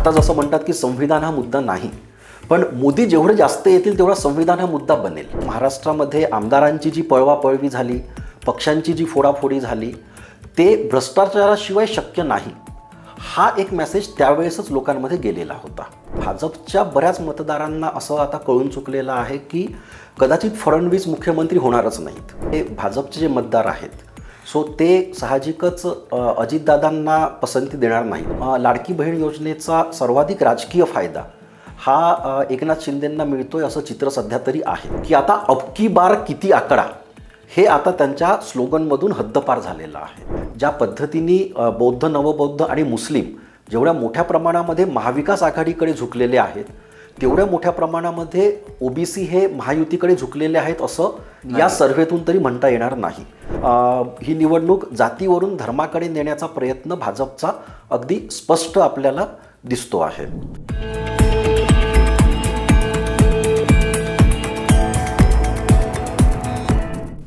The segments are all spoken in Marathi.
आता जसं म्हणतात की संविधान हा मुद्दा नाही पण मोदी जेवढं जास्त येतील तेवढा संविधान हा मुद्दा बनेल महाराष्ट्रामध्ये आमदारांची जी पळवापळवी झाली पक्षांची जी फोडाफोडी झाली ते भ्रष्टाचाराशिवाय शक्य नाही हा एक मेसेज त्यावेळेसच लोकांमध्ये गेलेला होता भाजपच्या बऱ्याच मतदारांना असं आता कळून चुकलेलं आहे की कदाचित फडणवीस मुख्यमंत्री होणारच नाहीत हे भाजपचे जे मतदार आहेत सो ते साहजिकच अजितदादांना पसंती देणार नाही लाडकी बहीण योजनेचा सर्वाधिक राजकीय फायदा हा एकनाथ शिंदेंना मिळतोय असं चित्र सध्या तरी आहे की आता अबकी बार किती आकडा हे आता त्यांच्या स्लोगनमधून हद्दपार झालेलं आहे ज्या पद्धतीने बौद्ध नवबौद्ध आणि मुस्लिम जेवढ्या मोठ्या प्रमाणामध्ये महाविकास आघाडीकडे झुकलेले आहेत तेवढ्या मोठ्या प्रमाणामध्ये ओबीसी हे महायुतीकडे झुकलेले आहेत असं या सर्व्हेतून तरी म्हणता येणार नाही ही निवडणूक जातीवरून धर्माकडे नेण्याचा प्रयत्न भाजपचा अगदी स्पष्ट आपल्याला दिसतो आहे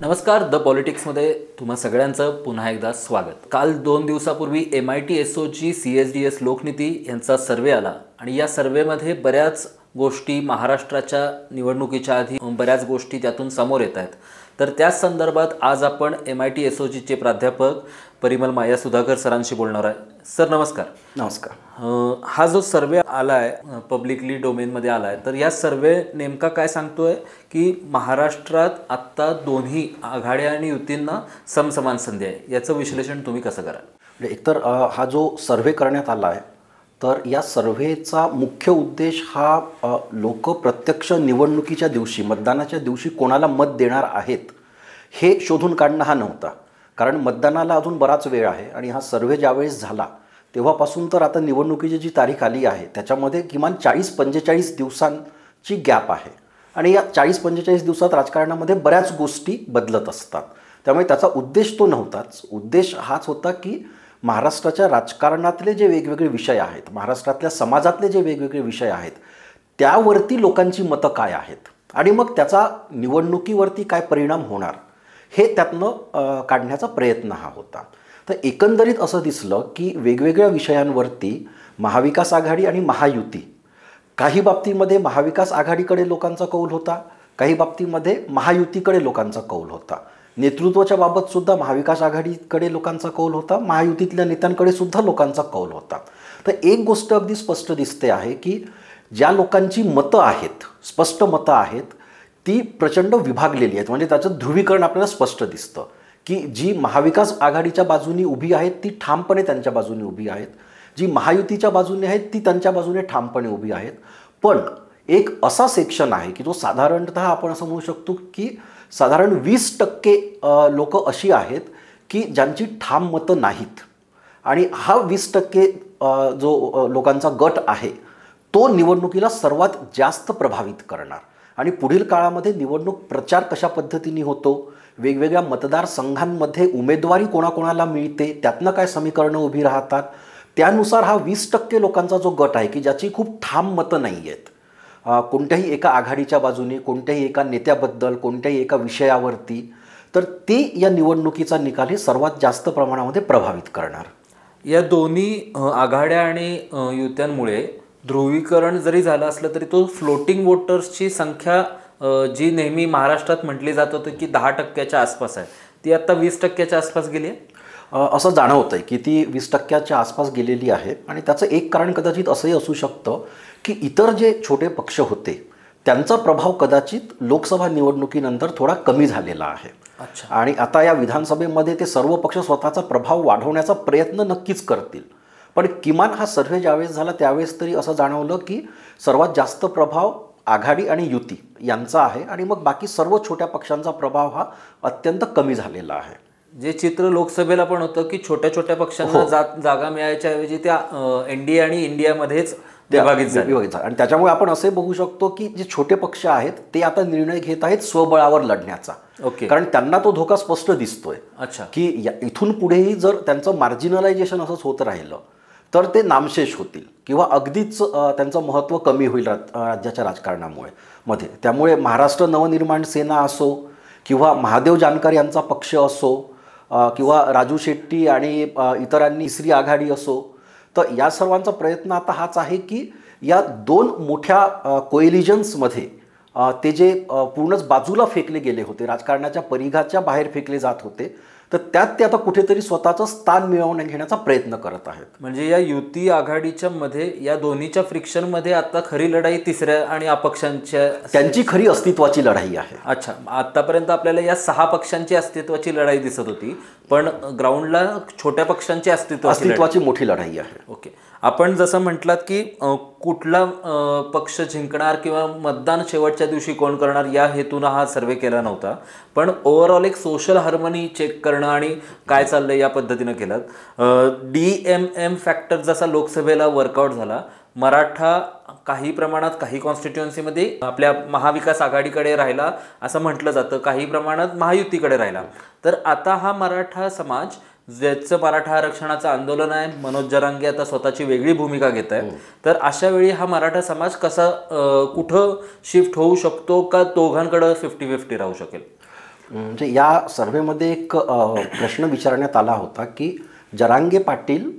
नमस्कार द पॉलिटिक्समध्ये तुम्हा सगळ्यांचं पुन्हा एकदा स्वागत काल दोन दिवसापूर्वी एम आय टी एस ओची C S D S Lokniti यांचा सर्वे आला आणि या सर्वेमध्ये बऱ्याच गोष्टी महाराष्ट्राच्या निवडणुकीच्या आधी बऱ्याच गोष्टी त्यातून समोर येत आहेत तर त्याच संदर्भात आज आपण एम आय टी एस जीचे प्राध्यापक परिमल माया सुधाकर सरांशी बोलणार आहे सर नमस्कार नमस्कार हा जो सर्वे आला आहे पब्लिकली डोमेनमध्ये आला आहे तर या सर्वे नेमका काय सांगतोय की महाराष्ट्रात आत्ता दोन्ही आघाड्या आणि युतींना समसमान संधी आहे याचं विश्लेषण तुम्ही कसं कराल म्हणजे एकतर हा जो सर्वे करण्यात आला आहे तर या सर्व्हेचा मुख्य उद्देश हा लोक प्रत्यक्ष निवडणुकीच्या दिवशी मतदानाच्या दिवशी कोणाला मत देणार आहेत हे शोधून काढणं हा नव्हता कारण मतदानाला अजून बराच वेळ आहे आणि हा सर्व्हे ज्यावेळेस झाला तेव्हापासून तर आता निवडणुकीची जी तारीख आली आहे त्याच्यामध्ये किमान चाळीस पंचेचाळीस दिवसांची गॅप आहे आणि या चाळीस पंचेचाळीस दिवसात राजकारणामध्ये बऱ्याच गोष्टी बदलत असतात त्यामुळे त्याचा उद्देश तो नव्हताच उद्देश हाच होता की महाराष्ट्राच्या राजकारणातले जे वेगवेगळे विषय आहेत महाराष्ट्रातल्या समाजातले जे वेगवेगळे विषय आहेत त्यावरती लोकांची मतं काय आहेत आणि मग त्याचा निवडणुकीवरती काय परिणाम होणार हे त्यातनं काढण्याचा प्रयत्न हा होता तर एकंदरीत असं दिसलं की वेगवेगळ्या विषयांवरती महाविकास आघाडी आणि महायुती काही बाबतीमध्ये महाविकास आघाडीकडे लोकांचा कौल होता काही बाबतीमध्ये महायुतीकडे लोकांचा कौल होता नेतृत्वाच्या बाबत सुद्धा महाविकास आघाडीकडे लोकांचा कौल होता महायुतीतल्या नेत्यांकडे सुद्धा लोकांचा कौल होता तर एक गोष्ट अगदी स्पष्ट दिसते आहे की ज्या लोकांची मतं आहेत स्पष्ट मतं आहेत ती प्रचंड विभागलेली आहेत म्हणजे त्याचं ध्रुवीकरण आपल्याला स्पष्ट दिसतं की जी महाविकास आघाडीच्या बाजूनी उभी आहेत ती ठामपणे त्यांच्या बाजूने उभी आहेत जी महायुतीच्या बाजूने आहेत ती त्यांच्या बाजूने ठामपणे उभी आहेत पण एक असा सेक्शन आहे की जो साधारणत आपण असं म्हणू शकतो की साधारण वीस टक्के लोक अशी आहेत की ज्यांची ठाम मतं नाहीत आणि हा वीस टक्के जो लोकांचा गट आहे तो निवडणुकीला सर्वात जास्त प्रभावित करणार आणि पुढील काळामध्ये निवडणूक प्रचार कशा पद्धतीने होतो वेगवेगळ्या मतदारसंघांमध्ये उमेदवारी कोणाकोणाला मिळते त्यातनं काय समीकरणं उभी राहतात त्यानुसार हा वीस टक्के लोकांचा जो गट आहे की ज्याची खूप ठाम मतं नाही आहेत कोणत्याही एका आघाडीच्या बाजूने कोणत्याही एका नेत्याबद्दल कोणत्याही एका विषयावरती तर ते या निवडणुकीचा निकाल हे सर्वात जास्त प्रमाणामध्ये प्रभावित करणार या दोन्ही आघाड्या आणि युत्यांमुळे ध्रुवीकरण जरी झालं असलं तरी तो फ्लोटिंग वोटर्सची संख्या जी नेहमी महाराष्ट्रात म्हटली जात होती की दहा टक्क्याच्या आसपास आहे ती आत्ता वीस टक्क्याच्या आसपास गेली आहे असं जाणवतं आहे की ती वीस टक्क्याच्या आसपास गेलेली आहे आणि त्याचं एक कारण कदाचित असंही असू शकतं की इतर जे छोटे पक्ष होते त्यांचा प्रभाव कदाचित लोकसभा निवडणुकीनंतर थोडा कमी झालेला आहे अच्छा आणि आता या विधानसभेमध्ये ते सर्व पक्ष स्वतःचा प्रभाव वाढवण्याचा प्रयत्न नक्कीच करतील पण किमान हा सर्व्हे ज्यावेळेस झाला त्यावेळेस तरी असं जाणवलं की सर्वात जास्त प्रभाव आघाडी आणि युती यांचा आहे आणि मग बाकी सर्व छोट्या पक्षांचा प्रभाव हा अत्यंत कमी झालेला आहे जे चित्र लोकसभेला पण होतं की छोट्या छोट्या पक्षांना जागा हो. जात जागा मिळायच्या ऐवजी त्या ए आणि इंडियामध्येच विभागित झाले विभागीत आणि त्याच्यामुळे आपण असे बघू शकतो की जे छोटे पक्ष आहेत ते आता निर्णय घेत आहेत स्वबळावर लढण्याचा ओके कारण त्यांना तो धोका स्पष्ट दिसतोय अच्छा की इथून पुढेही जर त्यांचं मार्जिनलायझेशन असंच होत राहिलं तर ते नामशेष होतील किंवा अगदीच त्यांचं महत्त्व कमी होईल राज्याच्या राजकारणामुळे मध्ये त्यामुळे महाराष्ट्र नवनिर्माण सेना असो किंवा महादेव जानकर यांचा पक्ष असो किंवा राजू शेट्टी आणि इतरांनी तिसरी आघाडी असो तर या सर्वांचा प्रयत्न आता हाच आहे की या दोन मोठ्या कोएलिजन्समध्ये ते जे पूर्णच बाजूला फेकले गेले होते राजकारणाच्या परिघाच्या बाहेर फेकले जात होते तर त्यात ते आता कुठेतरी स्वतःचं स्थान मिळवून घेण्याचा प्रयत्न करत आहेत म्हणजे या युती आघाडीच्या मध्ये या दोन्हीच्या मध्ये आता खरी लढाई तिसऱ्या आणि अपक्षांच्या त्यांची खरी अस्तित्वाची लढाई आहे अच्छा आतापर्यंत आपल्याला या सहा पक्षांची अस्तित्वाची लढाई दिसत होती पण ग्राउंडला छोट्या पक्षांची अस्तित्व अस्तित्वाची मोठी लढाई आहे ओके आपण जसं म्हटलात की कुठला पक्ष जिंकणार किंवा मतदान शेवटच्या दिवशी कोण करणार या हेतूनं हा सर्वे केला नव्हता पण ओव्हरऑल एक सोशल हार्मनी चेक करणं आणि काय चाललंय या पद्धतीनं केलं डी एम एम फॅक्टर जसा लोकसभेला वर्कआउट झाला मराठा काही प्रमाणात काही कॉन्स्टिट्युएन्सीमध्ये आपल्या महाविकास आघाडीकडे राहिला असं म्हटलं जातं काही प्रमाणात महायुतीकडे राहिला तर आता हा मराठा समाज ज्याचं मराठा आरक्षणाचं आंदोलन आहे मनोज जरांगे आता स्वतःची वेगळी भूमिका घेत आहे हो. तर अशा वेळी हा मराठा समाज कसा कुठं शिफ्ट होऊ शकतो का दोघांकडं फिफ्टी फिफ्टी राहू शकेल म्हणजे या सर्वेमध्ये एक प्रश्न विचारण्यात आला होता की जरांगे पाटील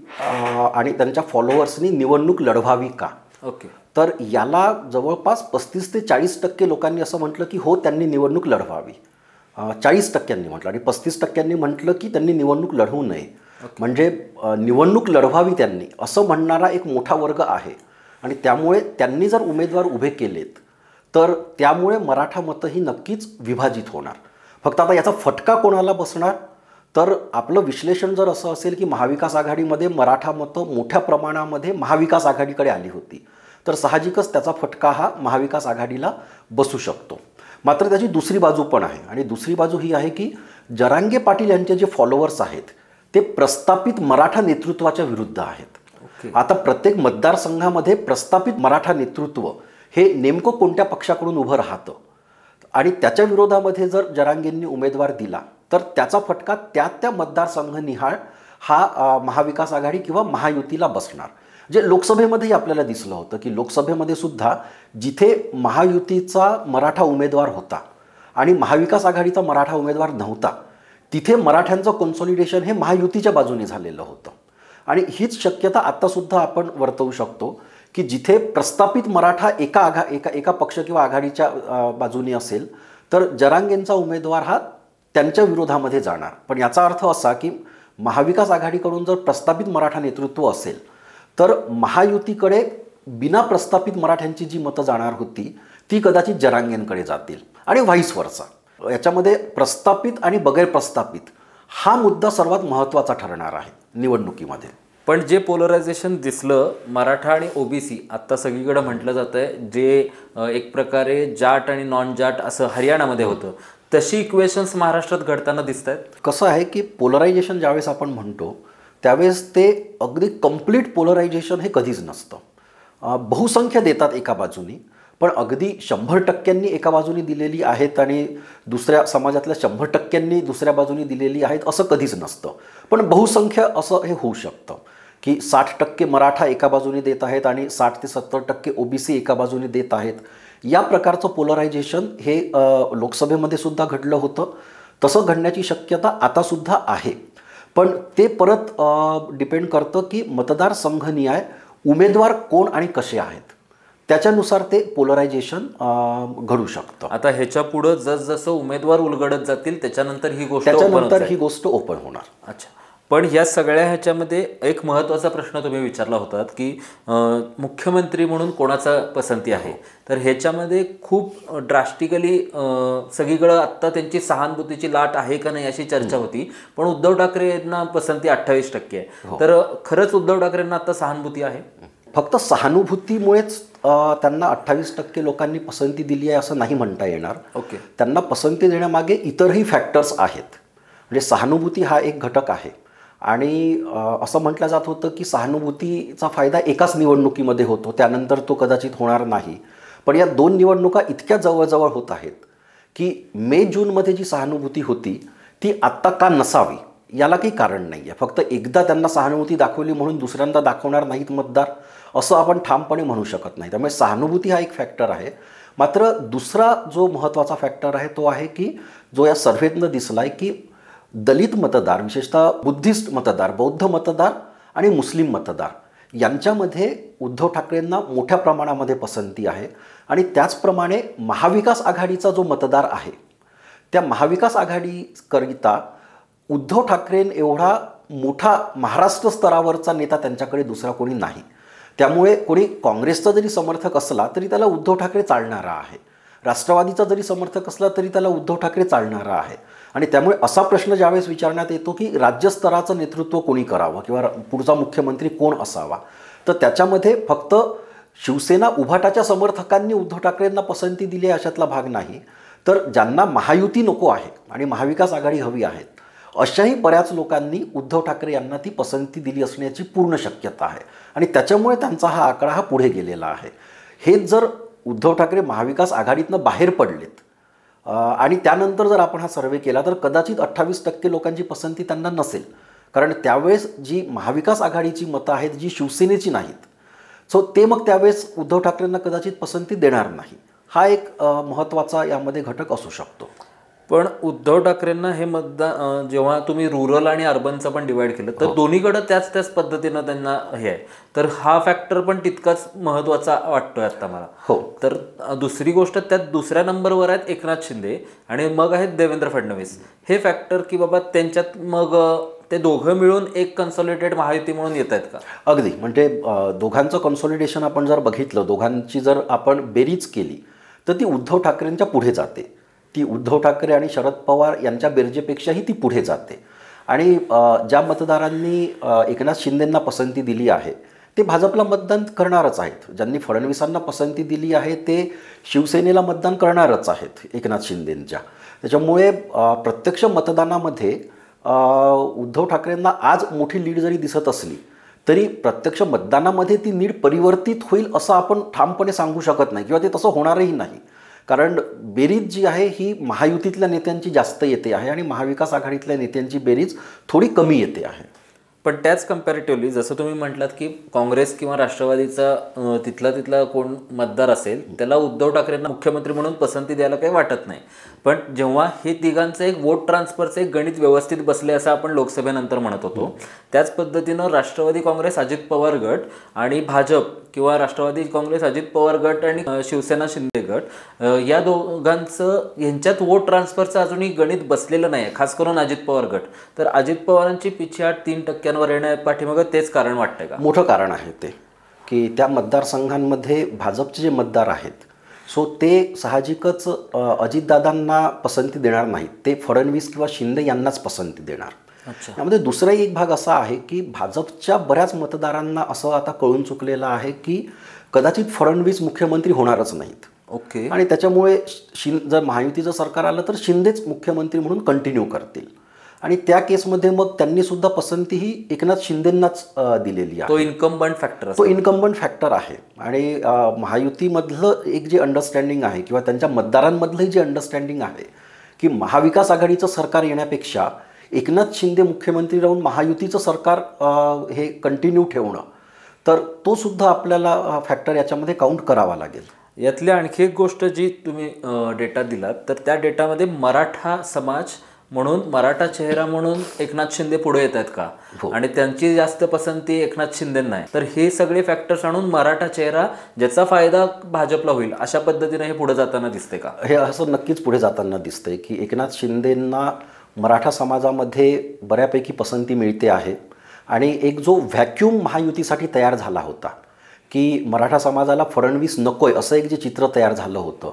आणि त्यांच्या फॉलोअर्सनी निवडणूक लढवावी का ओके तर याला जवळपास पस्तीस ते चाळीस टक्के लोकांनी असं म्हटलं की हो त्यांनी निवडणूक लढवावी चाळीस टक्क्यांनी म्हटलं आणि पस्तीस टक्क्यांनी म्हटलं की त्यांनी निवडणूक लढवू नये म्हणजे निवडणूक लढवावी त्यांनी असं म्हणणारा एक मोठा वर्ग आहे आणि त्यामुळे त्यांनी जर उमेदवार उभे केलेत तर त्यामुळे मराठा मतं ही नक्कीच विभाजित होणार फक्त आता याचा फटका कोणाला बसणार तर आपलं विश्लेषण जर असं असेल की महाविकास आघाडीमध्ये मराठा मतं मोठ्या प्रमाणामध्ये महाविकास आघाडीकडे आली होती तर साहजिकच त्याचा फटका हा महाविकास आघाडीला बसू शकतो मात्र त्याची दुसरी बाजू पण आहे आणि दुसरी बाजू ही आहे की जरांगे पाटील यांचे जे फॉलोअर्स आहेत ते प्रस्थापित मराठा नेतृत्वाच्या विरुद्ध आहेत okay. आता प्रत्येक मतदारसंघामध्ये प्रस्थापित मराठा नेतृत्व हे नेमकं कोणत्या पक्षाकडून उभं राहतं आणि त्याच्या विरोधामध्ये जर जरांगेंनी उमेदवार दिला तर त्याचा फटका त्या त्या मतदारसंघनिहाळ हा महाविकास आघाडी किंवा महायुतीला बसणार जे लोकसभेमध्येही आपल्याला दिसलं होतं की लोकसभेमध्ये सुद्धा जिथे महायुतीचा मराठा उमेदवार होता आणि महाविकास आघाडीचा मराठा उमेदवार नव्हता तिथे मराठ्यांचं कॉन्सॉलिडेशन हे महायुतीच्या बाजूने झालेलं होतं आणि हीच शक्यता आत्तासुद्धा आपण वर्तवू शकतो की जिथे प्रस्थापित मराठा एका आघा एका एका पक्ष किंवा आघाडीच्या बाजूने असेल तर जरांगेंचा उमेदवार हा त्यांच्या विरोधामध्ये जाणार पण याचा अर्थ असा की महाविकास आघाडीकडून जर प्रस्थापित मराठा नेतृत्व असेल तर महायुतीकडे बिना प्रस्थापित मराठ्यांची जी मतं जाणार होती ती कदाचित जरांगेंकडे जातील आणि व्हाईस वरचा याच्यामध्ये प्रस्थापित आणि बगैर प्रस्थापित हा मुद्दा सर्वात महत्त्वाचा ठरणार आहे निवडणुकीमध्ये पण जे पोलरायझेशन दिसलं मराठा आणि ओबीसी आत्ता सगळीकडे म्हटलं जातंय आहे जे एक प्रकारे जाट आणि नॉन जाट असं हरियाणामध्ये होतं तशी इक्वेशन्स महाराष्ट्रात घडताना दिसत आहेत कसं आहे की पोलरायझेशन ज्यावेळेस आपण म्हणतो त्यावेळेस ते अगदी कम्प्लीट पोलरायझेशन हे कधीच नसतं बहुसंख्या देतात एका बाजूनी पण अगदी शंभर टक्क्यांनी एका बाजूनी दिलेली आहेत आणि दुसऱ्या समाजातल्या शंभर टक्क्यांनी दुसऱ्या बाजूनी दिलेली आहेत असं कधीच नसतं पण बहुसंख्य असं हे होऊ शकतं की साठ टक्के मराठा एका बाजूने देत आहेत आणि साठ ते सत्तर टक्के ओबीसी एका बाजूने देत आहेत या प्रकारचं पोलरायझेशन हे लोकसभेमध्ये सुद्धा घडलं होतं तसं घडण्याची शक्यता आतासुद्धा आहे पण ते परत डिपेंड करतं की निय उमेदवार कोण आणि कसे आहेत त्याच्यानुसार ते पोलरायझेशन घडू शकतं आता ह्याच्या पुढे जसजसं उमेदवार उलगडत जातील त्याच्यानंतर ही गोष्ट त्याच्यानंतर ही गोष्ट ओपन होणार अच्छा पण या सगळ्या ह्याच्यामध्ये एक महत्त्वाचा प्रश्न तुम्ही विचारला होतात की मुख्यमंत्री म्हणून कोणाचा पसंती आहे तर ह्याच्यामध्ये खूप ड्रास्टिकली सगळीकडं आत्ता त्यांची सहानुभूतीची लाट आहे का नाही अशी चर्चा होती पण उद्धव ठाकरे यांना पसंती अठ्ठावीस टक्के आहे हो. तर खरंच उद्धव ठाकरेंना आत्ता सहानुभूती आहे फक्त सहानुभूतीमुळेच त्यांना अठ्ठावीस टक्के लोकांनी पसंती दिली आहे असं नाही म्हणता येणार ओके त्यांना पसंती देण्यामागे इतरही फॅक्टर्स आहेत म्हणजे सहानुभूती हा एक घटक आहे आणि असं म्हटलं जात होतं की सहानुभूतीचा फायदा एकाच निवडणुकीमध्ये होतो त्यानंतर तो कदाचित होणार नाही पण या दोन निवडणुका इतक्या जवळजवळ होत आहेत की मे जूनमध्ये जी सहानुभूती होती ती आत्ता का नसावी याला काही कारण नाही आहे फक्त एकदा त्यांना सहानुभूती दाखवली म्हणून दुसऱ्यांदा दाखवणार नाहीत मतदार असं आपण ठामपणे म्हणू शकत नाही त्यामुळे सहानुभूती हा एक फॅक्टर आहे मात्र दुसरा जो महत्त्वाचा फॅक्टर आहे तो आहे की जो या सर्व्हेतनं दिसला आहे की दलित मतदार विशेषतः बुद्धिस्ट मतदार बौद्ध मतदार आणि मुस्लिम मतदार यांच्यामध्ये उद्धव ठाकरेंना मोठ्या प्रमाणामध्ये पसंती आहे आणि त्याचप्रमाणे महाविकास आघाडीचा जो मतदार आहे त्या महाविकास आघाडीकरिता उद्धव ठाकरेन एवढा मोठा महाराष्ट्र स्तरावरचा नेता त्यांच्याकडे दुसरा कोणी नाही त्यामुळे कोणी काँग्रेसचा जरी समर्थक असला तरी त्याला उद्धव ठाकरे चालणारा आहे राष्ट्रवादीचा जरी समर्थक असला तरी त्याला उद्धव ठाकरे चालणारा आहे आणि त्यामुळे असा प्रश्न ज्यावेळेस विचारण्यात येतो की राज्यस्तराचं नेतृत्व कोणी करावं किंवा पुढचा मुख्यमंत्री कोण असावा तर त्याच्यामध्ये फक्त शिवसेना उभाटाच्या समर्थकांनी उद्धव ठाकरेंना पसंती दिली आहे अशातला भाग नाही तर ज्यांना महायुती नको आहे आणि महाविकास आघाडी हवी आहेत अशाही बऱ्याच लोकांनी उद्धव ठाकरे यांना ती पसंती दिली असण्याची पूर्ण शक्यता आहे आणि त्याच्यामुळे त्यांचा हा आकडा हा पुढे गेलेला आहे हेच जर उद्धव ठाकरे महाविकास आघाडीतनं बाहेर पडलेत आणि त्यानंतर जर आपण हा सर्वे केला तर कदाचित अठ्ठावीस टक्के लोकांची पसंती त्यांना नसेल कारण त्यावेळेस जी महाविकास आघाडीची मतं आहेत जी शिवसेनेची नाहीत सो ते मग त्यावेळेस उद्धव ठाकरेंना कदाचित पसंती देणार नाही हा एक महत्त्वाचा यामध्ये घटक असू शकतो पण उद्धव ठाकरेंना हे मतदान जेव्हा तुम्ही रुरल आणि अर्बनचं पण डिवाइड केलं तर हो. दोन्हीकडे त्याच त्याच पद्धतीनं त्यांना हे आहे तर हा फॅक्टर पण तितकाच महत्वाचा वाटतोय आता मला हो तर दुसरी गोष्ट त्यात दुसऱ्या नंबरवर आहेत एकनाथ शिंदे आणि मग आहेत देवेंद्र फडणवीस हे फॅक्टर की बाबा त्यांच्यात मग ते दोघं मिळून एक कन्सॉलिडेट महायुती म्हणून येत आहेत का अगदी म्हणजे दोघांचं कन्सॉलिडेशन आपण जर बघितलं दोघांची जर आपण बेरीज केली तर ती उद्धव ठाकरेंच्या पुढे जाते ती उद्धव ठाकरे आणि शरद पवार यांच्या बेरजेपेक्षाही ती पुढे जाते आणि ज्या मतदारांनी एकनाथ शिंदेंना पसंती दिली आहे ते भाजपला मतदान करणारच आहेत ज्यांनी फडणवीसांना पसंती दिली आहे ते शिवसेनेला मतदान करणारच आहेत एकनाथ शिंदेंच्या त्याच्यामुळे प्रत्यक्ष मतदानामध्ये उद्धव ठाकरेंना आज मोठी लीड जरी दिसत असली तरी प्रत्यक्ष मतदानामध्ये ती नीड परिवर्तित होईल असं आपण ठामपणे सांगू शकत नाही किंवा ते तसं होणारही नाही कारण बेरीज जी आहे ही महायुतीतल्या नेत्यांची जास्त येते आहे आणि महाविकास आघाडीतल्या नेत्यांची बेरीज थोडी कमी येते आहे पण त्याच कम्पॅरेटिव्हली जसं तुम्ही म्हटलात की काँग्रेस किंवा राष्ट्रवादीचा तिथला तिथला कोण मतदार असेल त्याला उद्धव ठाकरेंना मुख्यमंत्री म्हणून पसंती द्यायला काही वाटत नाही पण जेव्हा हे तिघांचं एक वोट ट्रान्सफरचं एक गणित व्यवस्थित बसले असं आपण लोकसभेनंतर म्हणत होतो त्याच पद्धतीनं राष्ट्रवादी काँग्रेस अजित पवार गट आणि भाजप किंवा राष्ट्रवादी काँग्रेस अजित पवार गट आणि शिवसेना शिंदे गट या दोघांचं यांच्यात वोट ट्रान्सफरचं अजूनही गणित बसलेलं नाही आहे खास करून अजित पवार गट तर अजित पवारांची पिछाट तीन टक्क्यांवर येण्या पाठीमागं तेच कारण वाटतंय का मोठं कारण आहे ते की त्या मतदारसंघांमध्ये भाजपचे जे मतदार आहेत सो ते साहजिकच अजितदादांना पसंती देणार नाहीत ते फडणवीस किंवा शिंदे यांनाच पसंती देणार यामध्ये दुसराही एक भाग असा आहे की भाजपच्या बऱ्याच मतदारांना असं आता कळून चुकलेलं आहे की कदाचित फडणवीस मुख्यमंत्री होणारच नाहीत ओके आणि त्याच्यामुळे शिंद जर महायुतीचं सरकार आलं तर शिंदेच मुख्यमंत्री म्हणून कंटिन्यू करतील आणि त्या केसमध्ये मग त्यांनी सुद्धा पसंती ही एकनाथ शिंदेंनाच दिलेली आहे तो इन्कम्बंट फॅक्टर तो इन्कम्बंट फॅक्टर आहे आणि महायुतीमधलं एक जे अंडरस्टँडिंग आहे किंवा त्यांच्या मतदारांमधलंही जे अंडरस्टँडिंग आहे की महाविकास आघाडीचं सरकार येण्यापेक्षा एकनाथ शिंदे मुख्यमंत्री राहून महायुतीचं सरकार हे कंटिन्यू ठेवणं तर तो सुद्धा आपल्याला फॅक्टर याच्यामध्ये काउंट करावा लागेल यातल्या आणखी एक गोष्ट जी तुम्ही डेटा दिलात तर त्या डेटामध्ये मराठा समाज म्हणून मराठा चेहरा म्हणून एकनाथ शिंदे पुढे येत आहेत का हो. आणि त्यांची जास्त पसंती एकनाथ शिंदेंना आहे तर हे सगळे फॅक्टर्स आणून मराठा चेहरा ज्याचा फायदा भाजपला होईल अशा पद्धतीने हे पुढे जाताना दिसते का हे असं नक्कीच पुढे जाताना दिसतंय की एकनाथ शिंदेंना मराठा समाजामध्ये बऱ्यापैकी पसंती मिळते आहे आणि एक जो व्हॅक्यूम महायुतीसाठी तयार झाला होता की मराठा समाजाला फडणवीस नकोय असं एक जे चित्र तयार झालं होतं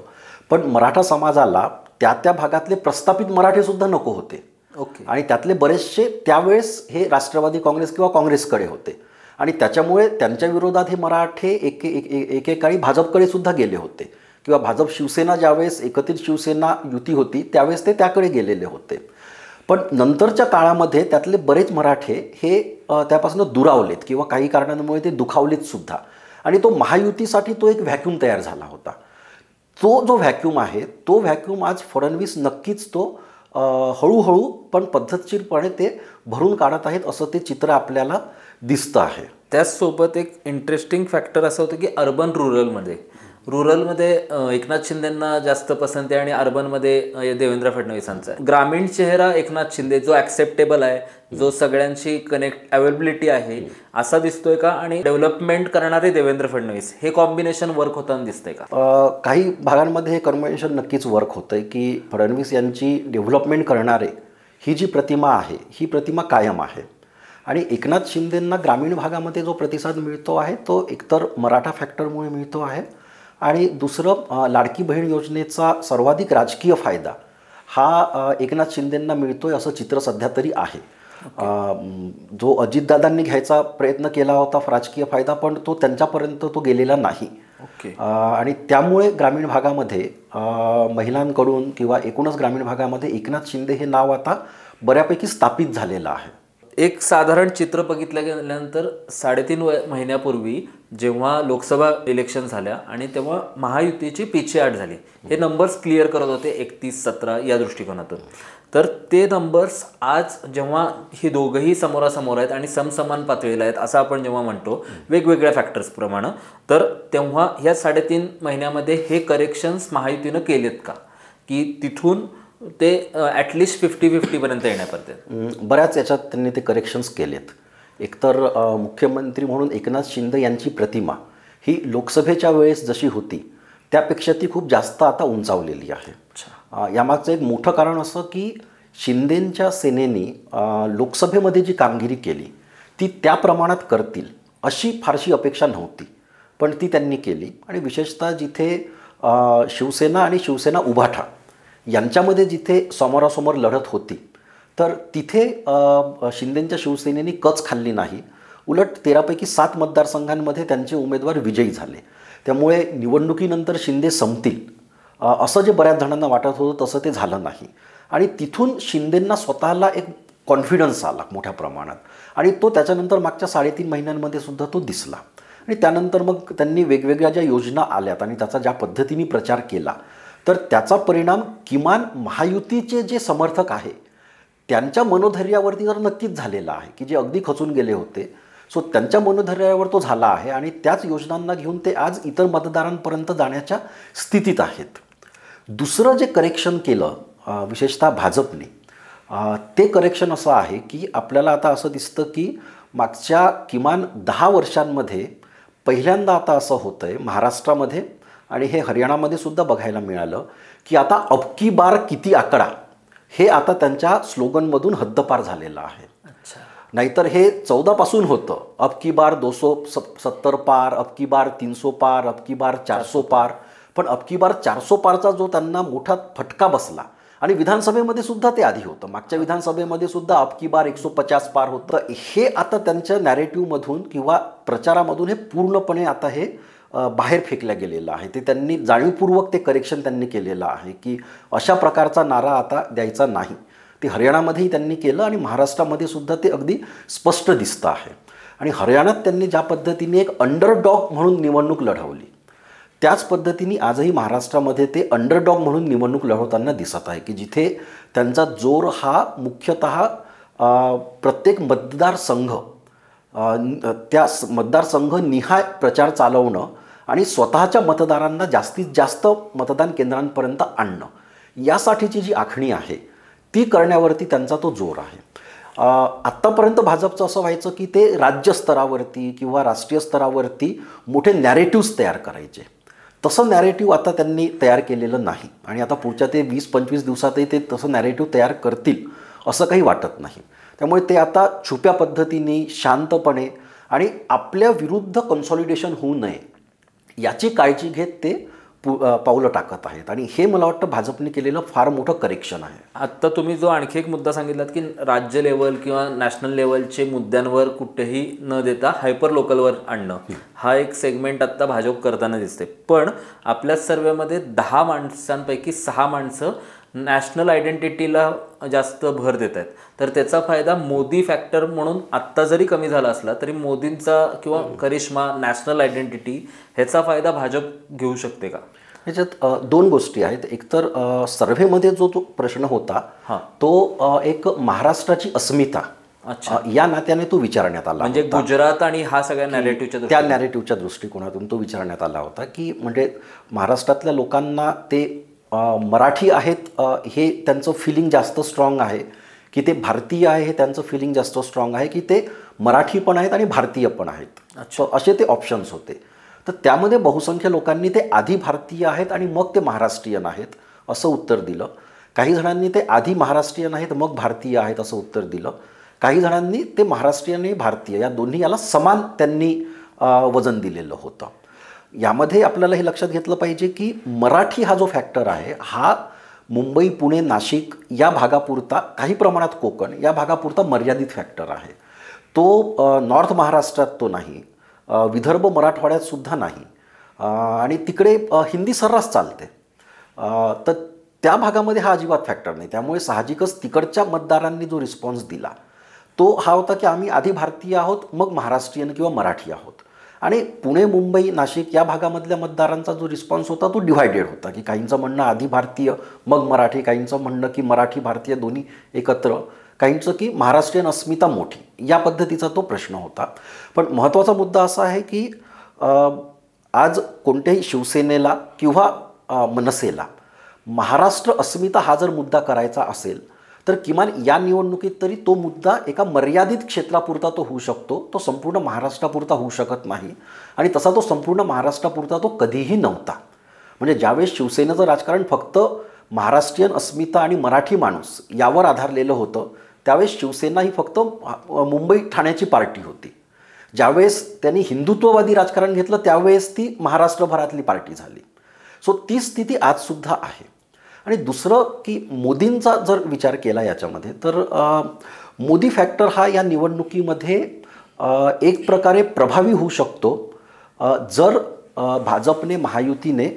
पण मराठा समाजाला त्या त्या भागातले प्रस्थापित मराठेसुद्धा नको होते ओके आणि त्यातले बरेचसे त्यावेळेस हे राष्ट्रवादी काँग्रेस किंवा काँग्रेसकडे होते आणि त्याच्यामुळे त्यांच्या विरोधात हे मराठे एके एकेकाळी एक, भाजपकडे सुद्धा गेले होते किंवा भाजप शिवसेना ज्यावेळेस एकत्रित शिवसेना युती होती त्यावेळेस ते त्याकडे गेलेले होते पण नंतरच्या काळामध्ये त्यातले बरेच मराठे हे त्यापासून दुरावलेत किंवा काही कारणांमुळे ते दुखावलेत सुद्धा आणि तो महायुतीसाठी तो एक व्हॅक्यूम तयार झाला होता तो जो व्हॅक्यूम आहे तो व्हॅक्यूम आज फडणवीस नक्कीच तो हळूहळू पण पद्धतशीरपणे ते भरून काढत आहेत असं ते चित्र आपल्याला दिसतं आहे त्याचसोबत एक इंटरेस्टिंग फॅक्टर असं होतं की अर्बन रुरलमध्ये रुरलमध्ये एकनाथ शिंदेंना जास्त पसंत आहे आणि अर्बनमध्ये देवेंद्र फडणवीसांचा आहे ग्रामीण चेहरा एकनाथ शिंदे जो ॲक्सेप्टेबल आहे जो सगळ्यांशी कनेक्ट अवेलेबिलिटी आहे असा दिसतोय का आणि डेव्हलपमेंट करणारे देवेंद्र फडणवीस हे कॉम्बिनेशन वर्क होताना दिसतंय का काही भागांमध्ये हे कॉम्बिनेशन नक्कीच वर्क होतंय की फडणवीस यांची डेव्हलपमेंट करणारे ही जी प्रतिमा आहे ही प्रतिमा कायम आहे आणि एकनाथ शिंदेंना ग्रामीण भागामध्ये जो प्रतिसाद मिळतो आहे तो एकतर मराठा फॅक्टरमुळे मिळतो आहे आणि दुसरं लाडकी बहीण योजनेचा सर्वाधिक राजकीय फायदा हा एकनाथ शिंदेंना मिळतो आहे असं चित्र सध्या तरी आहे जो अजितदादांनी घ्यायचा प्रयत्न केला होता राजकीय फायदा पण तो त्यांच्यापर्यंत तो गेलेला नाही okay. आणि त्यामुळे ग्रामीण भागामध्ये महिलांकडून किंवा एकूणच ग्रामीण भागामध्ये एकनाथ शिंदे हे नाव आता बऱ्यापैकी स्थापित झालेलं आहे एक साधारण चित्र बघितलं गेल्यानंतर साडेतीन महिन्यापूर्वी जेव्हा लोकसभा इलेक्शन झाल्या आणि तेव्हा महायुतीची आठ झाली हे नंबर्स क्लिअर करत होते एकतीस सतरा या दृष्टिकोनातून तर ते नंबर्स आज जेव्हा हे दोघंही समोरासमोर आहेत आणि समसमान पातळीला आहेत असं आपण जेव्हा म्हणतो वेगवेगळ्या फॅक्टर्सप्रमाणे तर तेव्हा ह्या साडेतीन महिन्यामध्ये हे करेक्शन्स महायुतीनं केलेत का की तिथून ते ॲटलिस्ट फिफ्टी फिफ्टीपर्यंत येण्यापर्यंत बऱ्याच याच्यात त्यांनी ते करेक्शन्स केलेत एकतर मुख्यमंत्री म्हणून एकनाथ शिंदे यांची प्रतिमा ही लोकसभेच्या वेळेस जशी होती त्यापेक्षा ती खूप जास्त आता उंचावलेली आहे यामागचं एक मोठं कारण असं की शिंदेंच्या सेनेने लोकसभेमध्ये जी कामगिरी केली ती त्या प्रमाणात करतील अशी फारशी अपेक्षा नव्हती पण ती त्यांनी केली आणि विशेषतः जिथे शिवसेना आणि शिवसेना उभाठा यांच्यामध्ये जिथे समोरासमोर लढत होती तर तिथे शिंदेंच्या शिवसेनेने कच खाल्ली नाही उलट तेरापैकी सात मतदारसंघांमध्ये त्यांचे उमेदवार विजयी झाले त्यामुळे निवडणुकीनंतर शिंदे संपतील असं जे बऱ्याच जणांना वाटत होतं तसं ते झालं नाही आणि तिथून शिंदेंना स्वतःला एक कॉन्फिडन्स आला मोठ्या प्रमाणात आणि तो त्याच्यानंतर मागच्या साडेतीन महिन्यांमध्ये सुद्धा तो दिसला आणि त्यानंतर मग त्यांनी वेगवेगळ्या ज्या योजना आल्यात आणि त्याचा ज्या पद्धतीने प्रचार केला तर त्याचा परिणाम किमान महायुतीचे जे समर्थक आहे त्यांच्या मनोधैर्यावरती जर नक्कीच झालेला आहे की जे अगदी खचून गेले होते सो त्यांच्या मनोधैर्यावर तो झाला आहे आणि त्याच योजनांना घेऊन ते आज इतर मतदारांपर्यंत जाण्याच्या स्थितीत आहेत दुसरं जे करेक्शन केलं विशेषतः भाजपने ते करेक्शन असं आहे की आपल्याला आता असं दिसतं की मागच्या किमान दहा वर्षांमध्ये पहिल्यांदा आता असं होतं आहे महाराष्ट्रामध्ये आणि हे हरियाणामध्ये सुद्धा बघायला मिळालं की आता अबकी बार किती आकडा हे आता त्यांच्या स्लोगनमधून हद्दपार झालेलं आहे नाहीतर हे चौदापासून होतं अब की बार दोसो सत्तर पार अब की बार तीनसो पार अब की बार चारसो पार पण अबकी बार चारसो पारचा जो त्यांना मोठा फटका बसला आणि विधानसभेमध्ये सुद्धा ते आधी होतं मागच्या विधानसभेमध्ये सुद्धा अब की बार एकशे पचास पार होतं हे आता त्यांच्या नॅरेटिव्हमधून किंवा प्रचारामधून हे पूर्णपणे आता हे बाहेर फेकल्या गेलेलं आहे ते त्यांनी जाणीवपूर्वक ते करेक्शन त्यांनी केलेलं आहे की अशा प्रकारचा नारा आता द्यायचा नाही ते हरियाणामध्येही त्यांनी केलं आणि महाराष्ट्रामध्ये सुद्धा ते अगदी स्पष्ट दिसतं आहे आणि हरियाणात त्यांनी ज्या पद्धतीने एक अंडरडॉग म्हणून निवडणूक लढवली त्याच पद्धतीने आजही महाराष्ट्रामध्ये ते अंडरडॉग म्हणून निवडणूक लढवताना दिसत आहे की जिथे त्यांचा जोर हा मुख्यतः प्रत्येक मतदारसंघ त्या मतदारसंघ निहाय प्रचार चालवणं आणि स्वतःच्या मतदारांना जास्तीत जास्त मतदान केंद्रांपर्यंत आणणं यासाठीची जी आखणी आहे ती करण्यावरती त्यांचा तो जोर आहे आत्तापर्यंत भाजपचं असं व्हायचं की ते राज्यस्तरावरती किंवा राष्ट्रीय स्तरावरती मोठे नॅरेटिव्स तयार करायचे तसं नॅरेटिव्ह आता त्यांनी तयार केलेलं नाही आणि आता पुढच्या ते वीस पंचवीस दिवसातही ते तसं नॅरेटिव्ह तयार करतील असं काही वाटत नाही त्यामुळे ते आता छुप्या पद्धतीने शांतपणे आणि आपल्या विरुद्ध कन्सॉलिडेशन होऊ नये याची काळजी घेत ते पु पावलं टाकत आहेत आणि हे मला वाटतं भाजपने केलेलं फार मोठं करेक्शन आहे आत्ता तुम्ही जो आणखी एक मुद्दा सांगितलात की राज्य लेवल किंवा नॅशनल लेवलचे मुद्द्यांवर कुठेही न देता हायपर लोकलवर आणणं हा एक सेगमेंट आत्ता भाजप करताना दिसते पण आपल्या सर्वेमध्ये दहा माणसांपैकी सहा माणसं नॅशनल आयडेंटिटीला जास्त भर देत आहेत तर त्याचा फायदा मोदी फॅक्टर म्हणून आत्ता जरी कमी झाला असला तरी मोदींचा किंवा करिश्मा नॅशनल आयडेंटिटी ह्याचा फायदा भाजप घेऊ शकते का ह्याच्यात दोन गोष्टी आहेत एकतर सर्व्हेमध्ये जो तो प्रश्न होता हा तो एक महाराष्ट्राची अस्मिता अच्छा या नात्याने तो विचारण्यात आला म्हणजे गुजरात आणि हा सगळ्या नॅरेटिव्हच्या त्या नॅरेटिव्हच्या दृष्टिकोनातून तो विचारण्यात आला होता की म्हणजे महाराष्ट्रातल्या लोकांना ते मराठी आहेत हे त्यांचं फिलिंग जास्त स्ट्रॉंग आहे की ते भारतीय आहे हे त्यांचं फिलिंग जास्त स्ट्रॉंग आहे की ते मराठी पण आहेत आणि भारतीय पण आहेत असे ते ऑप्शन्स होते तर त्यामध्ये बहुसंख्य लोकांनी ते आधी भारतीय आहेत आणि मग ते महाराष्ट्रीयन आहेत असं उत्तर दिलं काही जणांनी ते आधी महाराष्ट्रीयन आहेत मग भारतीय आहेत असं उत्तर दिलं काही जणांनी ते महाराष्ट्रीयन आणि भारतीय या दोन्ही याला समान त्यांनी वजन दिलेलं होतं यामध्ये आपल्याला हे लक्षात घेतलं पाहिजे की मराठी हा जो फॅक्टर आहे हा मुंबई पुणे नाशिक या भागापुरता काही प्रमाणात कोकण या भागापुरता मर्यादित फॅक्टर आहे तो नॉर्थ महाराष्ट्रात तो नाही विदर्भ मराठवाड्यात सुद्धा नाही आणि तिकडे हिंदी सर्रास चालते तर त्या भागामध्ये हा अजिबात फॅक्टर नाही त्यामुळे साहजिकच तिकडच्या मतदारांनी जो रिस्पॉन्स दिला तो हा होता की आम्ही आधी भारतीय आहोत मग महाराष्ट्रीयन किंवा मराठी आहोत आणि पुणे मुंबई नाशिक या भागामधल्या मतदारांचा जो रिस्पॉन्स होता तो डिव्हायडेड होता की काहींचं म्हणणं आधी भारतीय मग मराठी काहींचं म्हणणं की मराठी भारतीय दोन्ही एकत्र काहींचं की महाराष्ट्रीयन अस्मिता मोठी या पद्धतीचा तो प्रश्न होता पण महत्त्वाचा मुद्दा असा आहे की आज कोणत्याही शिवसेनेला किंवा मनसेला महाराष्ट्र अस्मिता हा जर मुद्दा करायचा असेल तर किमान या निवडणुकीत तरी तो मुद्दा एका मर्यादित क्षेत्रापुरता तो होऊ शकतो तो संपूर्ण महाराष्ट्रापुरता होऊ शकत नाही आणि तसा तो संपूर्ण महाराष्ट्रापुरता तो कधीही नव्हता म्हणजे ज्यावेळेस शिवसेनेचं राजकारण फक्त महाराष्ट्रीयन अस्मिता आणि मराठी माणूस यावर आधारलेलं होतं त्यावेळेस शिवसेना ही फक्त मुंबई ठाण्याची पार्टी होती ज्यावेळेस त्यांनी हिंदुत्ववादी राजकारण घेतलं त्यावेळेस ती महाराष्ट्रभरातली पार्टी झाली सो ती स्थिती आजसुद्धा आहे आणि दुसरं की मोदींचा जर विचार केला याच्यामध्ये तर मोदी फॅक्टर हा या निवडणुकीमध्ये एक प्रकारे प्रभावी होऊ शकतो जर भाजपने महायुतीने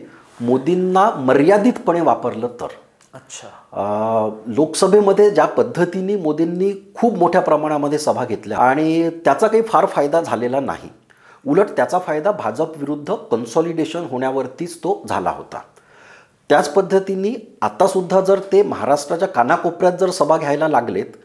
मोदींना मर्यादितपणे वापरलं तर अच्छा लोकसभेमध्ये ज्या पद्धतीने मोदींनी खूप मोठ्या प्रमाणामध्ये सभा घेतल्या आणि त्याचा काही फार फायदा झालेला नाही उलट त्याचा फायदा भाजप विरुद्ध कन्सॉलिडेशन होण्यावरतीच तो झाला होता त्याच पद्धतीने आतासुद्धा जर ते महाराष्ट्राच्या कानाकोपऱ्यात जर सभा घ्यायला लागलेत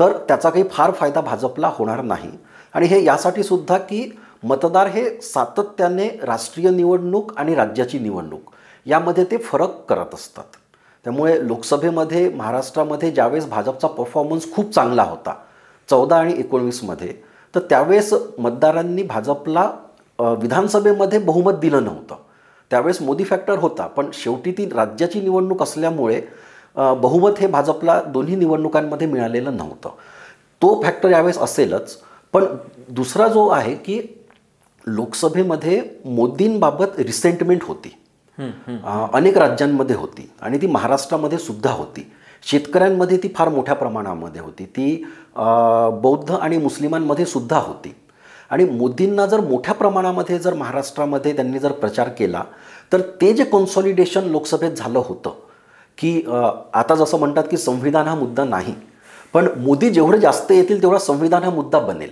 तर त्याचा काही फार फायदा भाजपला होणार नाही आणि हे यासाठी सुद्धा की मतदार हे सातत्याने राष्ट्रीय निवडणूक आणि राज्याची निवडणूक यामध्ये ते फरक करत असतात त्यामुळे लोकसभेमध्ये महाराष्ट्रामध्ये ज्यावेळेस भाजपचा परफॉर्मन्स खूप चांगला होता चौदा आणि एकोणवीसमध्ये तर त्यावेळेस मतदारांनी भाजपला विधानसभेमध्ये बहुमत दिलं नव्हतं त्यावेळेस मोदी फॅक्टर होता पण शेवटी ती राज्याची निवडणूक असल्यामुळे बहुमत हे भाजपला दोन्ही निवडणुकांमध्ये मिळालेलं नव्हतं तो फॅक्टर यावेळेस असेलच पण दुसरा जो आहे की लोकसभेमध्ये मोदींबाबत रिसेंटमेंट होती अनेक राज्यांमध्ये होती आणि ती महाराष्ट्रामध्ये सुद्धा होती शेतकऱ्यांमध्ये ती फार मोठ्या प्रमाणामध्ये होती ती बौद्ध आणि मुस्लिमांमध्ये सुद्धा होती आणि मोदींना जर मोठ्या प्रमाणामध्ये जर महाराष्ट्रामध्ये त्यांनी जर प्रचार केला तर ते जे कॉन्सॉलिडेशन लोकसभेत झालं होतं की आता जसं म्हणतात की संविधान हा मुद्दा नाही पण मोदी जेवढे जास्त येतील तेवढा संविधान हा मुद्दा बनेल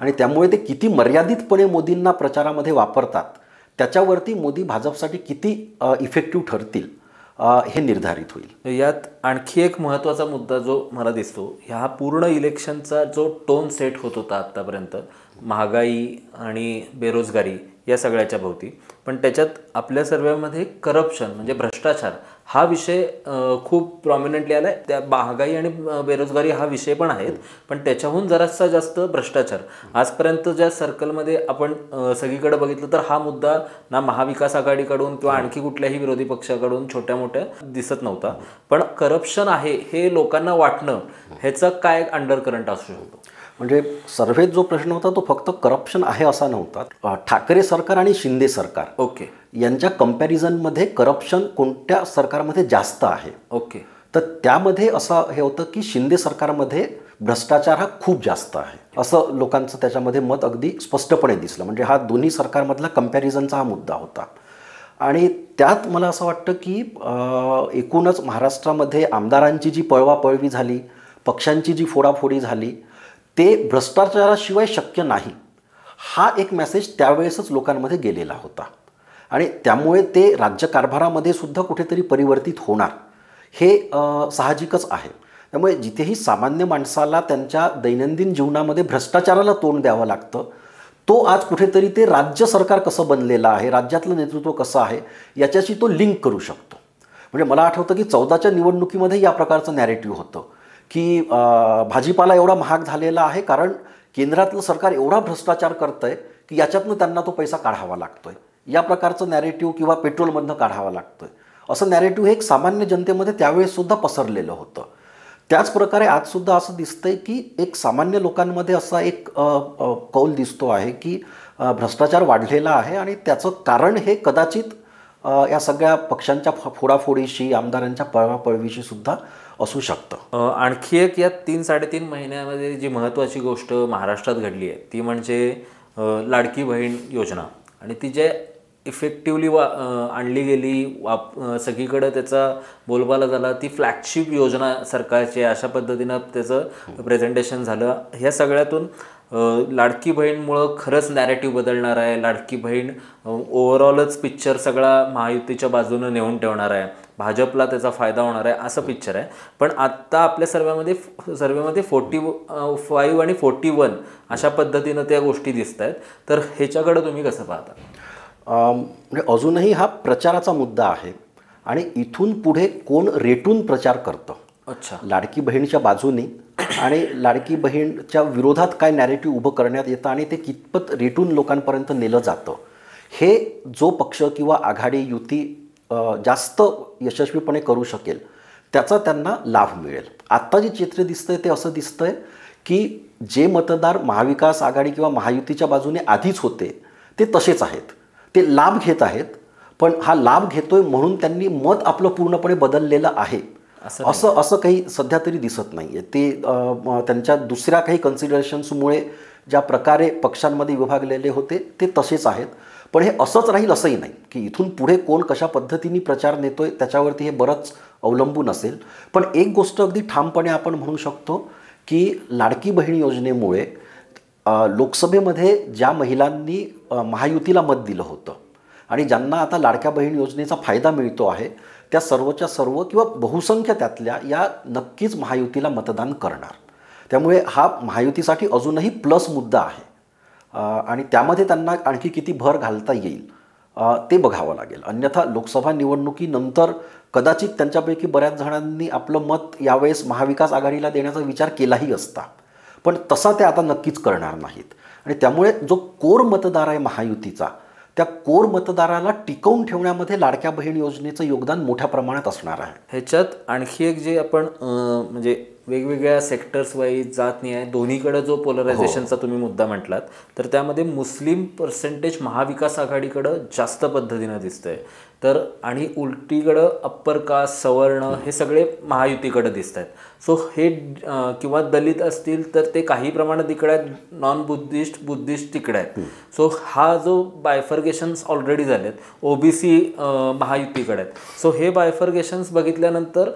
आणि त्यामुळे ते किती मर्यादितपणे मोदींना प्रचारामध्ये वापरतात त्याच्यावरती मोदी भाजपसाठी किती इफेक्टिव्ह ठरतील हे निर्धारित होईल यात आणखी एक महत्त्वाचा मुद्दा जो मला दिसतो ह्या पूर्ण इलेक्शनचा जो टोन सेट होत होता आत्तापर्यंत महागाई आणि बेरोजगारी या सगळ्याच्या भोवती पण त्याच्यात आपल्या सर्वेमध्ये करप्शन म्हणजे भ्रष्टाचार हा विषय खूप प्रॉमिनंटली आला आहे त्या महागाई आणि बेरोजगारी हा विषय पण आहेत पण त्याच्याहून जरासा जास्त भ्रष्टाचार आजपर्यंत ज्या सर्कलमध्ये आपण सगळीकडे बघितलं तर हा मुद्दा ना महाविकास आघाडीकडून किंवा आणखी कुठल्याही विरोधी पक्षाकडून छोट्या मोठ्या दिसत नव्हता पण करप्शन आहे हे लोकांना वाटणं ह्याचा काय अंडर करंट असू शकतो म्हणजे सर्वेत जो प्रश्न होता तो फक्त करप्शन आहे असा नव्हता ठाकरे सरकार आणि शिंदे सरकार ओके यांच्या कम्पॅरिझनमध्ये करप्शन कोणत्या सरकारमध्ये जास्त आहे ओके तर त्यामध्ये असं हे होतं की शिंदे सरकारमध्ये भ्रष्टाचार हा खूप जास्त आहे असं लोकांचं त्याच्यामध्ये मत अगदी स्पष्टपणे दिसलं म्हणजे हा दोन्ही सरकारमधला कम्पॅरिझनचा हा मुद्दा होता आणि त्यात मला असं वाटतं की एकूणच महाराष्ट्रामध्ये आमदारांची जी पळवापळवी झाली पक्षांची जी फोडाफोडी झाली ते भ्रष्टाचाराशिवाय शक्य नाही हा एक मेसेज त्यावेळेसच लोकांमध्ये गेलेला होता आणि त्यामुळे ते राज्यकारभारामध्ये सुद्धा कुठेतरी परिवर्तित होणार हे साहजिकच आहे त्यामुळे जिथेही सामान्य माणसाला त्यांच्या दैनंदिन जीवनामध्ये भ्रष्टाचाराला तोंड द्यावं लागतं तो आज कुठेतरी ते राज्य सरकार कसं बनलेलं आहे राज्यातलं नेतृत्व कसं आहे याच्याशी तो लिंक करू शकतो म्हणजे मला आठवतं की चौदाच्या निवडणुकीमध्ये या प्रकारचं नॅरेटिव्ह होतं की भाजीपाला एवढा महाग झालेला आहे कारण केंद्रातलं सरकार एवढा भ्रष्टाचार करतं आहे की याच्यातनं त्यांना तो पैसा काढावा लागतो या प्रकारचं नॅरेटिव्ह किंवा पेट्रोलमधनं काढावा लागतो आहे असं नॅरेटिव्ह हे एक सामान्य जनतेमध्ये त्यावेळेससुद्धा पसरलेलं होतं त्याच प्रकारे आजसुद्धा असं दिसतंय की एक सामान्य लोकांमध्ये असा एक कौल दिसतो आहे की भ्रष्टाचार वाढलेला आहे आणि त्याचं कारण हे कदाचित या सगळ्या पक्षांच्या फोडाफोडीशी आमदारांच्या पळवापळवीशी सुद्धा असू शकतं आणखी एक या तीन साडेतीन महिन्यामध्ये जी महत्त्वाची गोष्ट महाराष्ट्रात घडली आहे ती म्हणजे लाडकी बहीण योजना आणि ती जे इफेक्टिवली वा आणली गेली वाप सगळीकडं त्याचा बोलबाला झाला ती फ्लॅगशिप योजना सरकारची अशा पद्धतीनं त्याचं प्रेझेंटेशन हो. झालं ह्या सगळ्यातून लाडकी बहीणमुळं खरंच नॅरेटिव्ह बदलणार आहे लाडकी बहीण ओव्हरऑलच पिक्चर सगळा महायुतीच्या बाजूनं नेऊन ठेवणार आहे भाजपला त्याचा फायदा होणार आहे असं पिक्चर आहे पण आत्ता आपल्या सर्वेमध्ये सर्वेमध्ये फोर्टी फाईव्ह आणि फोर्टी वन अशा पद्धतीनं त्या गोष्टी दिसत आहेत तर ह्याच्याकडं तुम्ही कसं पाहता म्हणजे अजूनही हा प्रचाराचा मुद्दा आहे आणि इथून पुढे कोण रेटून प्रचार करतं अच्छा लाडकी बहीणच्या बाजूने आणि लाडकी बहीणच्या विरोधात काय नॅरेटिव्ह उभं करण्यात येतं आणि ते कितपत रेटून लोकांपर्यंत नेलं जातं हे जो पक्ष किंवा आघाडी युती जास्त यशस्वीपणे करू शकेल त्याचा त्यांना लाभ मिळेल आत्ता जे चित्र दिसतंय ते असं दिसतंय की जे मतदार महाविकास आघाडी किंवा महायुतीच्या बाजूने आधीच होते ते तसेच आहेत ते लाभ घेत आहेत पण हा लाभ घेतोय म्हणून त्यांनी मत आपलं पूर्णपणे बदललेलं आहे असं असं काही सध्या तरी दिसत नाही आहे ते त्यांच्या दुसऱ्या काही कन्सिडरेशन्समुळे ज्या प्रकारे पक्षांमध्ये विभागलेले होते ते तसेच आहेत पण हे असंच राहील असंही नाही की इथून पुढे कोण कशा पद्धतीने प्रचार नेतोय त्याच्यावरती हे बरंच अवलंबून असेल पण एक गोष्ट अगदी ठामपणे आपण म्हणू शकतो की लाडकी बहीण योजनेमुळे लोकसभेमध्ये ज्या महिलांनी महायुतीला मत दिलं होतं आणि ज्यांना आता लाडक्या बहीण योजनेचा फायदा मिळतो आहे त्या सर्वच्या सर्व किंवा बहुसंख्य त्यातल्या या नक्कीच महायुतीला मतदान करणार त्यामुळे हा महायुतीसाठी अजूनही प्लस मुद्दा आहे आणि त्यामध्ये त्यांना आणखी किती भर घालता येईल ते बघावं लागेल अन्यथा लोकसभा निवडणुकीनंतर कदाचित त्यांच्यापैकी बऱ्याच जणांनी आपलं मत यावेळेस महाविकास आघाडीला देण्याचा विचार केलाही असता पण तसा ते आता नक्कीच करणार नाहीत आणि त्यामुळे जो कोर मतदार आहे महायुतीचा त्या कोर मतदाराला टिकवून ठेवण्यामध्ये लाडक्या बहीण योजनेचं योगदान मोठ्या प्रमाणात असणार आहे ह्याच्यात आणखी एक जे आपण म्हणजे वेगवेगळ्या सेक्टर्स वाईज जात नाही आहे दोन्हीकडे जो पोलरायझेशनचा हो. तुम्ही मुद्दा म्हटलात तर त्यामध्ये मुस्लिम पर्सेंटेज महाविकास आघाडीकडं जास्त पद्धतीनं दिसतंय तर आणि उलटीकडं अप्पर कास्ट सवर्ण हे सगळे महायुतीकडं दिसत आहेत सो हे किंवा दलित असतील तर ते काही प्रमाणात इकडे आहेत नॉन बुद्धिस्ट बुद्धिस्ट तिकडे आहेत सो हा जो बायफर्गेशन्स ऑलरेडी झाले आहेत ओबीसी महायुतीकडे आहेत सो हे बायफर्गेशन्स बघितल्यानंतर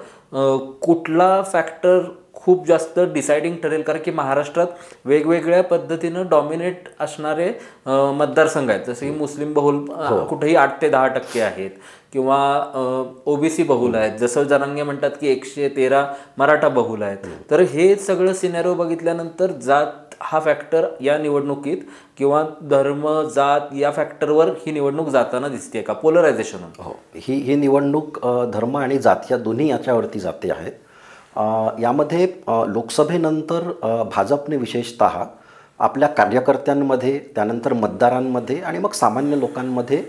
कुठला फॅक्टर खूप जास्त डिसाइडिंग ठरेल कारण की महाराष्ट्रात वेगवेगळ्या पद्धतीनं डॉमिनेट असणारे मतदारसंघ आहेत जसे की मुस्लिम बहुल हो. कुठेही आठ ते दहा टक्के आहेत किंवा ओबीसी बहुल आहेत जसं जनांगे म्हणतात की एकशे तेरा मराठा बहुल आहेत तर हे सगळं सिनेरो बघितल्यानंतर जात हा फॅक्टर या निवडणुकीत किंवा धर्म जात या फॅक्टरवर ही निवडणूक जाताना दिसते का पोलरायझेशन हो ही ही निवडणूक धर्म आणि जात या दोन्ही याच्यावरती जाते आहेत यामध्ये लोकसभेनंतर भाजपने विशेषत आपल्या कार्यकर्त्यांमध्ये त्यानंतर मतदारांमध्ये आणि मग सामान्य लोकांमध्ये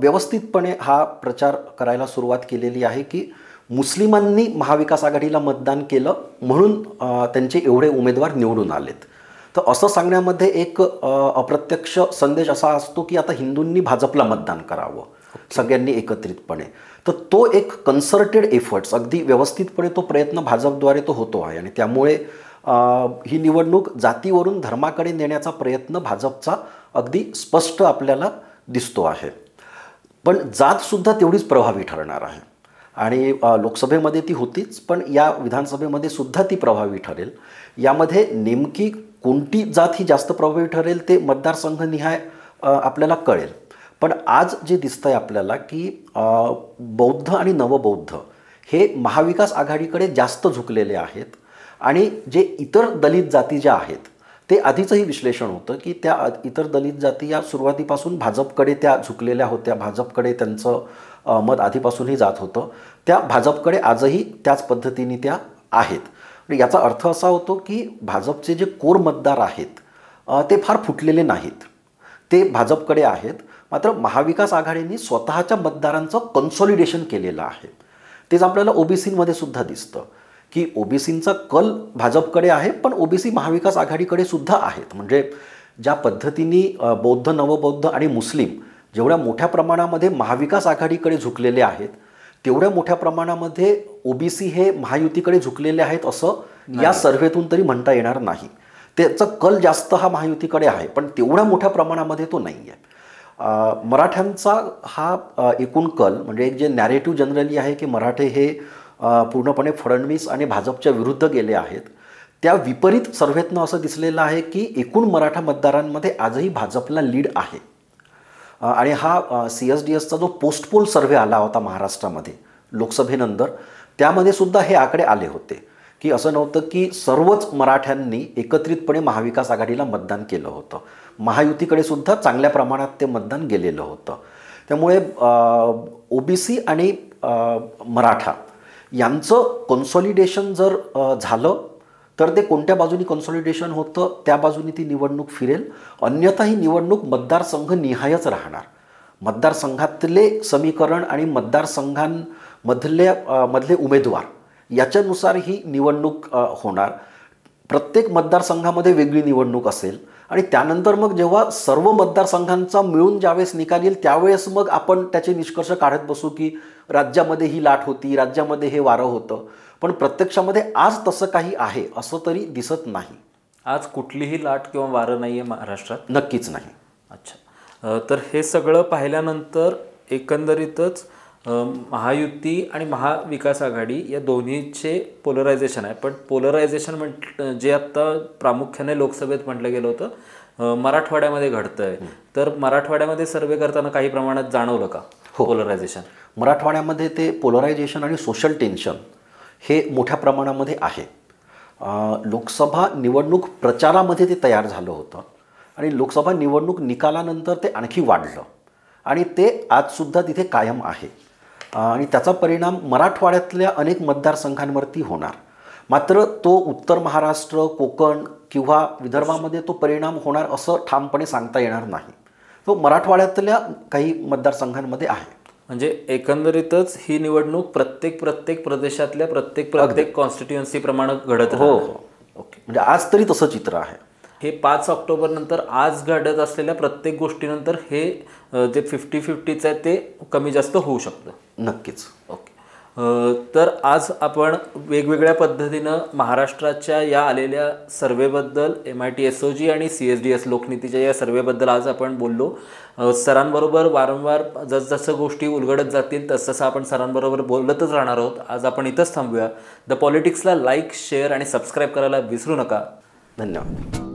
व्यवस्थितपणे हा प्रचार करायला सुरुवात केलेली आहे की मुस्लिमांनी महाविकास आघाडीला मतदान केलं म्हणून त्यांचे एवढे उमेदवार निवडून आलेत तर असं सांगण्यामध्ये एक अप्रत्यक्ष संदेश असा असतो की आता हिंदूंनी भाजपला मतदान करावं सगळ्यांनी एकत्रितपणे तर तो एक कन्सर्टेड एफर्ट्स अगदी व्यवस्थितपणे तो प्रयत्न भाजपद्वारे तो होतो आहे आणि त्यामुळे ही निवडणूक जातीवरून धर्माकडे नेण्याचा प्रयत्न भाजपचा अगदी स्पष्ट आपल्याला दिसतो आहे पण जातसुद्धा तेवढीच प्रभावी ठरणार आहे आणि लोकसभेमध्ये ती होतीच पण या विधानसभेमध्ये सुद्धा ती प्रभावी ठरेल यामध्ये नेमकी कोणती जात ही जास्त प्रभावी ठरेल ते मतदारसंघनिहाय आपल्याला कळेल पण आज जे दिसतंय आपल्याला की बौद्ध आणि नवबौद्ध हे महाविकास आघाडीकडे जास्त झुकलेले आहेत आणि जे इतर दलित जाती ज्या आहेत ते आधीचंही विश्लेषण होतं की त्या इतर दलित जाती या सुरुवातीपासून भाजपकडे त्या झुकलेल्या होत्या भाजपकडे त्यांचं मत आधीपासूनही जात होतं त्या भाजपकडे आजही त्याच पद्धतीने त्या आहेत याचा अर्थ असा होतो की भाजपचे जे कोर मतदार आहेत ते फार फुटलेले नाहीत ते भाजपकडे आहेत मात्र महाविकास आघाडीने स्वतःच्या मतदारांचं कन्सॉलिडेशन केलेलं आहे तेच आपल्याला ओबीसीमध्ये सुद्धा दिसतं की ओबीसींचा कल भाजपकडे आहे पण ओबीसी महाविकास आघाडीकडे सुद्धा आहेत म्हणजे ज्या पद्धतीने बौद्ध नवबौद्ध आणि मुस्लिम जेवढ्या मोठ्या प्रमाणामध्ये महाविकास आघाडीकडे झुकलेले आहेत तेवढ्या मोठ्या प्रमाणामध्ये ओबीसी हे महायुतीकडे झुकलेले आहेत असं या सर्व्हेतून तरी म्हणता येणार नाही त्याचा कल जास्त हा महायुतीकडे आहे पण तेवढ्या मोठ्या प्रमाणामध्ये तो नाही आहे मराठ्यांचा हा एकूण कल म्हणजे एक जे नॅरेटिव्ह जनरली आहे की मराठे हे पूर्णपणे फडणवीस आणि भाजपच्या विरुद्ध गेले आहेत त्या विपरीत सर्व्हेतनं असं दिसलेलं आहे की एकूण मराठा मतदारांमध्ये आजही भाजपला लीड आहे आणि हा सी एस डी एसचा जो पोस्टपोल सर्व्हे आला होता महाराष्ट्रामध्ये लोकसभेनंतर त्यामध्ये सुद्धा हे आकडे आले होते की असं नव्हतं की सर्वच मराठ्यांनी एकत्रितपणे महाविकास आघाडीला मतदान केलं होतं महायुतीकडे सुद्धा चांगल्या प्रमाणात ते मतदान गेलेलं होतं त्यामुळे ओबीसी आणि मराठा यांचं कन्सॉलिडेशन जर झालं तर ते कोणत्या बाजूनी कन्सॉलिडेशन होतं त्या बाजूनी ती निवडणूक फिरेल अन्यथा ही निवडणूक मतदारसंघ निहायच राहणार मतदारसंघातले समीकरण आणि मतदारसंघांमधल्या मधले उमेदवार याच्यानुसार ही निवडणूक होणार प्रत्येक मतदारसंघामध्ये वेगळी निवडणूक असेल आणि त्यानंतर मग जेव्हा सर्व मतदारसंघांचा मिळून ज्यावेळेस निकाल येईल त्यावेळेस मग आपण त्याचे निष्कर्ष काढत बसू की राज्यामध्ये ही लाट होती राज्यामध्ये हे वारं होतं पण प्रत्यक्षामध्ये आज तसं काही आहे असं तरी दिसत नाही आज कुठलीही लाट किंवा वारं नाही आहे महाराष्ट्रात नक्कीच नाही अच्छा तर हे सगळं पाहिल्यानंतर एकंदरीतच महायुती आणि महाविकास आघाडी या दोन्हीचे पोलरायझेशन आहे पण पोलरायझेशन म्हण जे आत्ता प्रामुख्याने लोकसभेत म्हटलं गेलं होतं मराठवाड्यामध्ये घडतं आहे तर मराठवाड्यामध्ये सर्वे करताना काही प्रमाणात जाणवलं का हो पोलरायझेशन मराठवाड्यामध्ये ते पोलरायझेशन आणि सोशल टेन्शन हे मोठ्या प्रमाणामध्ये आहे लोकसभा निवडणूक प्रचारामध्ये ते तयार झालं होतं आणि लोकसभा निवडणूक निकालानंतर ते आणखी वाढलं आणि ते आजसुद्धा तिथे कायम आहे आणि त्याचा परिणाम मराठवाड्यातल्या अनेक मतदारसंघांवरती होणार मात्र तो उत्तर महाराष्ट्र कोकण किंवा विदर्भामध्ये तो परिणाम होणार असं ठामपणे सांगता येणार नाही तो मराठवाड्यातल्या काही मतदारसंघांमध्ये आहे म्हणजे एकंदरीतच ही निवडणूक प्रत्येक प्रत्येक प्रदेशातल्या प्रत्येक प्रत्येक कॉन्स्टिट्युएन्सीप्रमाणे घडत हो, हो ओके म्हणजे आज तरी तसं चित्र आहे हे पाच ऑक्टोबर नंतर आज घडत असलेल्या प्रत्येक गोष्टीनंतर हे जे फिफ्टी फिफ्टीचं आहे ते कमी जास्त होऊ शकतं नक्कीच ओके तर आज आपण वेगवेगळ्या पद्धतीनं महाराष्ट्राच्या या आलेल्या सर्वेबद्दल M I T S O G आणि सी एस डी एस लोकनीतीच्या या सर्वेबद्दल आज आपण बोललो सरांबरोबर वारंवार जसजसं गोष्टी उलगडत जातील तसतसं आपण सरांबरोबर बोलतच राहणार आहोत आज आपण इथंच थांबूया द पॉलिटिक्सला लाईक शेअर आणि सबस्क्राईब करायला विसरू नका धन्यवाद